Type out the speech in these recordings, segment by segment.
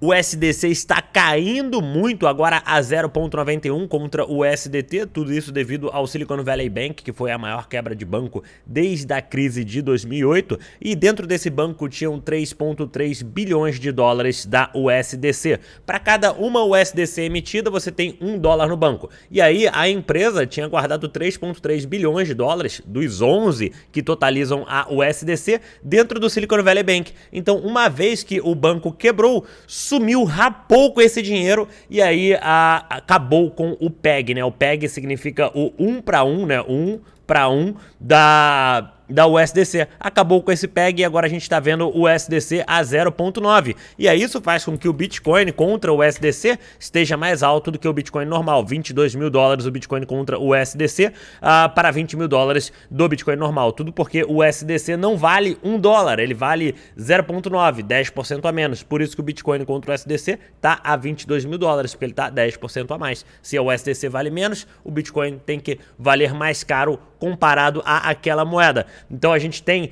O SDC está caindo muito agora a 0,91 contra o SDT, tudo isso devido ao Silicon Valley Bank, que foi a maior quebra de banco desde a crise de 2008, e dentro desse banco tinham 3,3 bilhões de dólares da USDC. Para cada uma USDC emitida, você tem um dólar no banco. E aí a empresa tinha guardado 3,3 bilhões de dólares dos 11 que totalizam a USDC dentro do Silicon Valley Bank. Então, uma vez que o banco quebrou, sumiu, rapou com esse dinheiro e aí a, acabou com o PEG, né? O PEG significa o um para um, né? Um para um da da USDC. Acabou com esse PEG e agora a gente está vendo o USDC a 0.9. E aí isso faz com que o Bitcoin contra o USDC esteja mais alto do que o Bitcoin normal. 22 mil dólares o Bitcoin contra o USDC uh, ah, para 20 mil dólares do Bitcoin normal. Tudo porque o USDC não vale 1 dólar, ele vale 0.9, 10% a menos. Por isso que o Bitcoin contra o USDC está a 22 mil dólares, porque ele está 10% a mais. Se o USDC vale menos, o Bitcoin tem que valer mais caro comparado àquela moeda. Então a gente tem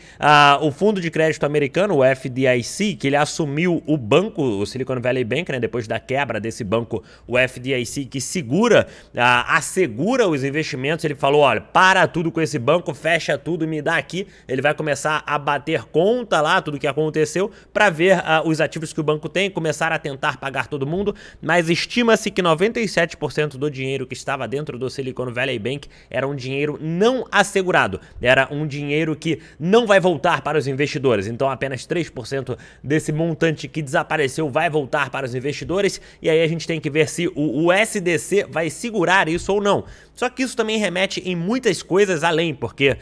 uh, o fundo de crédito americano, o FDIC, que ele assumiu o banco, o Silicon Valley Bank, né, depois da quebra desse banco, o FDIC, que segura, uh, assegura os investimentos. Ele falou: olha, para tudo com esse banco, fecha tudo, me dá aqui. Ele vai começar a bater conta lá, tudo que aconteceu, para ver uh, os ativos que o banco tem, começar a tentar pagar todo mundo. Mas estima-se que 97% do dinheiro que estava dentro do Silicon Valley Bank era um dinheiro não não assegurado. Era um dinheiro que não vai voltar para os investidores. Então, apenas 3% desse montante que desapareceu vai voltar para os investidores. E aí a gente tem que ver se o SDC vai segurar isso ou não. Só que isso também remete em muitas coisas além, porque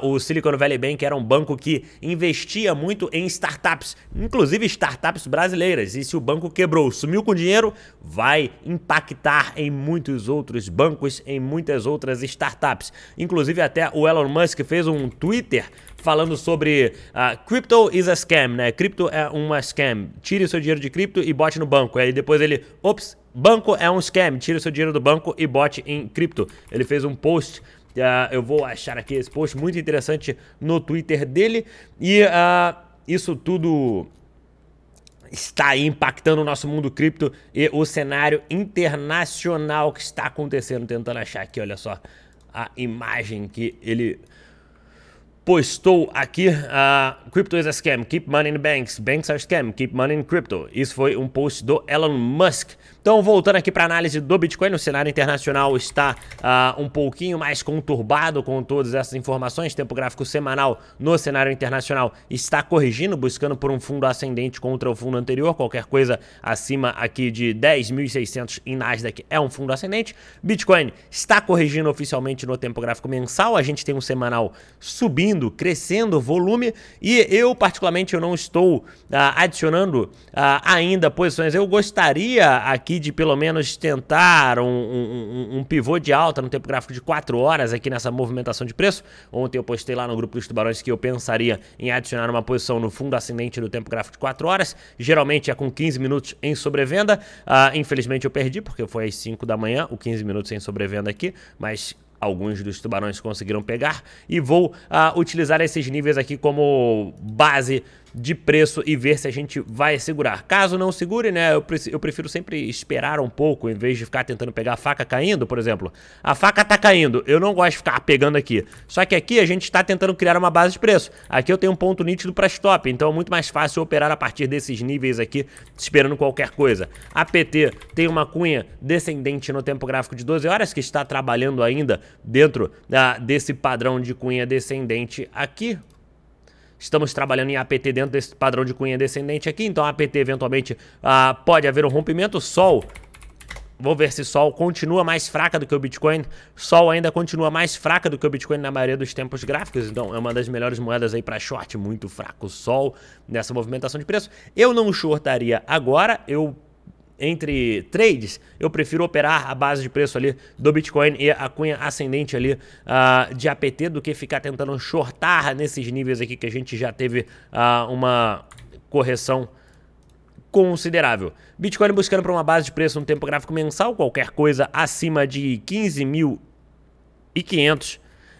uh, o Silicon Valley Bank era um banco que investia muito em startups, inclusive startups brasileiras. E se o banco quebrou, sumiu com dinheiro, vai impactar em muitos outros bancos, em muitas outras startups. Inclusive até o Elon Musk fez um Twitter falando sobre uh, crypto is a scam, né? Cripto é uma scam. Tire o seu dinheiro de cripto e bote no banco. Aí depois ele, ops, Banco é um scam, tira o seu dinheiro do banco e bote em cripto. Ele fez um post Uh, eu vou achar aqui esse post muito interessante no Twitter dele. E uh, isso tudo está impactando o nosso mundo cripto e o cenário internacional que está acontecendo. Tentando achar aqui, olha só, a imagem que ele postou aqui uh, ah, Crypto is a scam, keep money in banks, banks are scam, keep money in crypto. Isso foi um post do Elon Musk. Então, voltando aqui para análise do Bitcoin, o cenário internacional está uh, um pouquinho mais conturbado com todas essas informações. Tempo gráfico semanal no cenário internacional está corrigindo, buscando por um fundo ascendente contra o fundo anterior. Qualquer coisa acima aqui de 10.600 em Nasdaq é um fundo ascendente. Bitcoin está corrigindo oficialmente no tempo gráfico mensal. A gente tem um semanal subindo, crescendo volume e eu, particularmente, eu não estou uh, adicionando uh, ainda posições. Eu gostaria aqui aqui de pelo menos tentar um, um, um, pivô de alta no tempo gráfico de 4 horas aqui nessa movimentação de preço. Ontem eu postei lá no grupo dos tubarões que eu pensaria em adicionar uma posição no fundo ascendente do tempo gráfico de 4 horas. Geralmente é com 15 minutos em sobrevenda. Ah, infelizmente eu perdi porque foi às 5 da manhã, o 15 minutos em sobrevenda aqui, mas alguns dos tubarões conseguiram pegar e vou ah, utilizar esses níveis aqui como base de preço e ver se a gente vai segurar. Caso não segure, né, eu, pre eu prefiro sempre esperar um pouco em vez de ficar tentando pegar a faca caindo, por exemplo. A faca tá caindo, eu não gosto de ficar pegando aqui. Só que aqui a gente está tentando criar uma base de preço. Aqui eu tenho um ponto nítido para stop, então é muito mais fácil operar a partir desses níveis aqui, esperando qualquer coisa. A PT tem uma cunha descendente no tempo gráfico de 12 horas, que está trabalhando ainda dentro da desse padrão de cunha descendente aqui. Estamos trabalhando em APT dentro desse padrão de cunha descendente aqui, então APT eventualmente ah, pode haver um rompimento. Sol Vou ver se Sol continua mais fraca do que o Bitcoin. Sol ainda continua mais fraca do que o Bitcoin na maioria dos tempos gráficos. Então é uma das melhores moedas aí para short. Muito fraco Sol nessa movimentação de preço. Eu não shortaria agora. Eu entre trades, eu prefiro operar a base de preço ali do Bitcoin e a cunha ascendente ali uh, de APT do que ficar tentando shortar nesses níveis aqui que a gente já teve uh, uma correção considerável. Bitcoin buscando para uma base de preço no tempo gráfico mensal, qualquer coisa acima de 15.500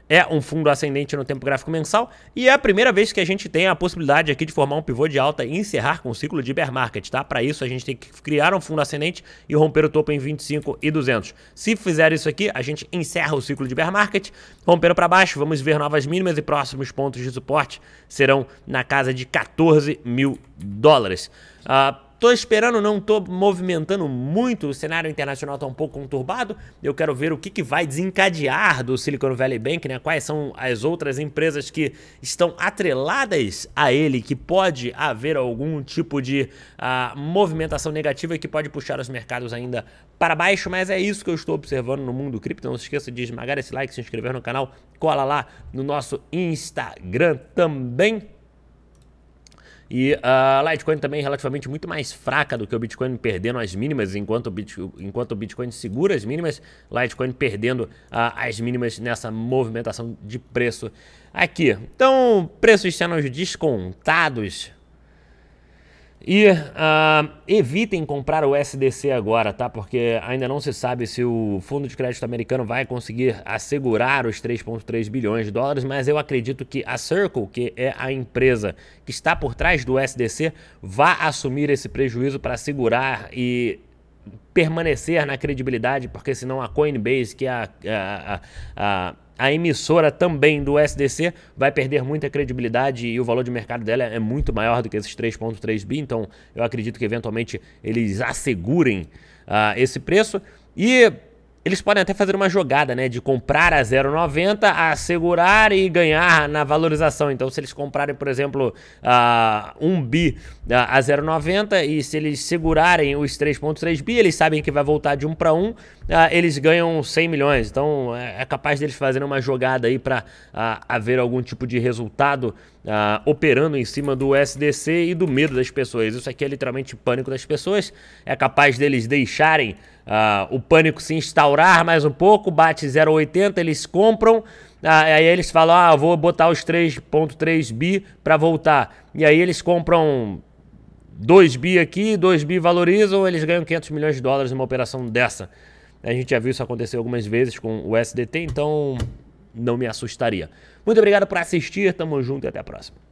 é um fundo ascendente no tempo gráfico mensal e é a primeira vez que a gente tem a possibilidade aqui de formar um pivô de alta e encerrar com o ciclo de bear market, tá? Para isso a gente tem que criar um fundo ascendente e romper o topo em 25 e 200. Se fizer isso aqui, a gente encerra o ciclo de bear market, rompendo para baixo, vamos ver novas mínimas e próximos pontos de suporte serão na casa de 14 mil dólares. Uh, Tô esperando, não tô movimentando muito, o cenário internacional tá um pouco conturbado. Eu quero ver o que, que vai desencadear do Silicon Valley Bank, né? Quais são as outras empresas que estão atreladas a ele, que pode haver algum tipo de uh, movimentação negativa e que pode puxar os mercados ainda para baixo, mas é isso que eu estou observando no mundo cripto. Não se esqueça de esmagar esse like, se inscrever no canal, cola lá no nosso Instagram também. E a Litecoin também é relativamente muito mais fraca do que o Bitcoin perdendo as mínimas, enquanto o, enquanto o Bitcoin segura as mínimas, Litecoin perdendo uh, as mínimas nessa movimentação de preço aqui. Então, preços sendo descontados e uh, evitem comprar o SDC agora, tá? Porque ainda não se sabe se o fundo de crédito americano vai conseguir assegurar os 3,3 bilhões de dólares, mas eu acredito que a Circle, que é a empresa que está por trás do SDC, vá assumir esse prejuízo para segurar e permanecer na credibilidade, porque senão a Coinbase, que é a, a, a, a a emissora também do SDC vai perder muita credibilidade e o valor de mercado dela é muito maior do que esses 3,3 bi, então eu acredito que eventualmente eles assegurem uh, esse preço. E eles podem até fazer uma jogada, né? De comprar a 0,90, assegurar e ganhar na valorização. Então, se eles comprarem, por exemplo, uh, um bi uh, a 0,90 e se eles segurarem os 3,3 bi, eles sabem que vai voltar de 1 para 1, eles ganham 100 milhões. Então, é, é capaz deles fazerem uma jogada aí para haver algum tipo de resultado ah, operando em cima do SDC e do medo das pessoas. Isso aqui é literalmente pânico das pessoas. É capaz deles deixarem ah, o pânico se instaurar mais um pouco, bate 0,80, eles compram. Ah, aí eles falam, ah, vou botar os 3.3 bi para voltar. E aí eles compram 2 bi aqui, 2 bi valorizam, eles ganham 500 milhões de dólares numa operação dessa. A gente já viu isso acontecer algumas vezes com o SDT, então não me assustaria. Muito obrigado por assistir, tamo junto e até a próxima.